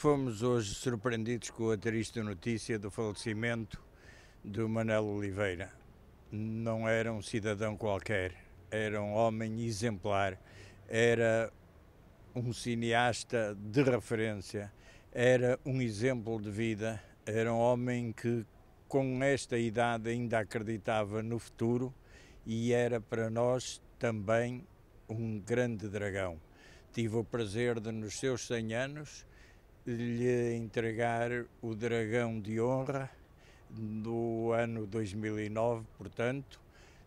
Fomos hoje surpreendidos com a triste notícia do falecimento do Manel Oliveira. Não era um cidadão qualquer, era um homem exemplar, era um cineasta de referência, era um exemplo de vida, era um homem que com esta idade ainda acreditava no futuro e era para nós também um grande dragão. Tive o prazer de, nos seus 100 anos, lhe entregar o Dragão de Honra do ano 2009, portanto,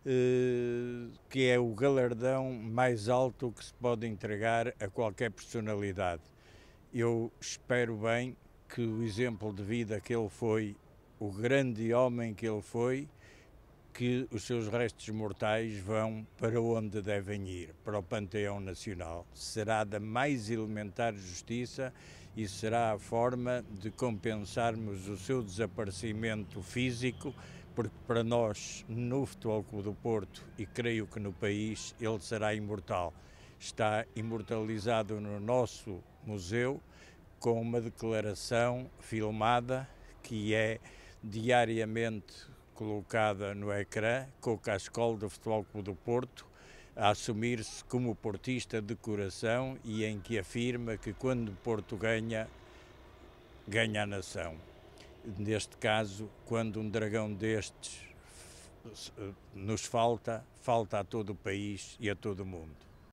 eh, que é o galardão mais alto que se pode entregar a qualquer personalidade. Eu espero bem que o exemplo de vida que ele foi, o grande homem que ele foi, que os seus restos mortais vão para onde devem ir, para o Panteão Nacional. Será da mais elementar justiça e será a forma de compensarmos o seu desaparecimento físico, porque para nós, no Futebol Clube do Porto e creio que no país, ele será imortal. Está imortalizado no nosso museu com uma declaração filmada que é diariamente colocada no ecrã com o Cascol do Futebol Clube do Porto a assumir-se como portista de coração e em que afirma que quando Porto ganha, ganha a nação. Neste caso, quando um dragão destes eh, nos falta, falta a todo o país e a todo o mundo.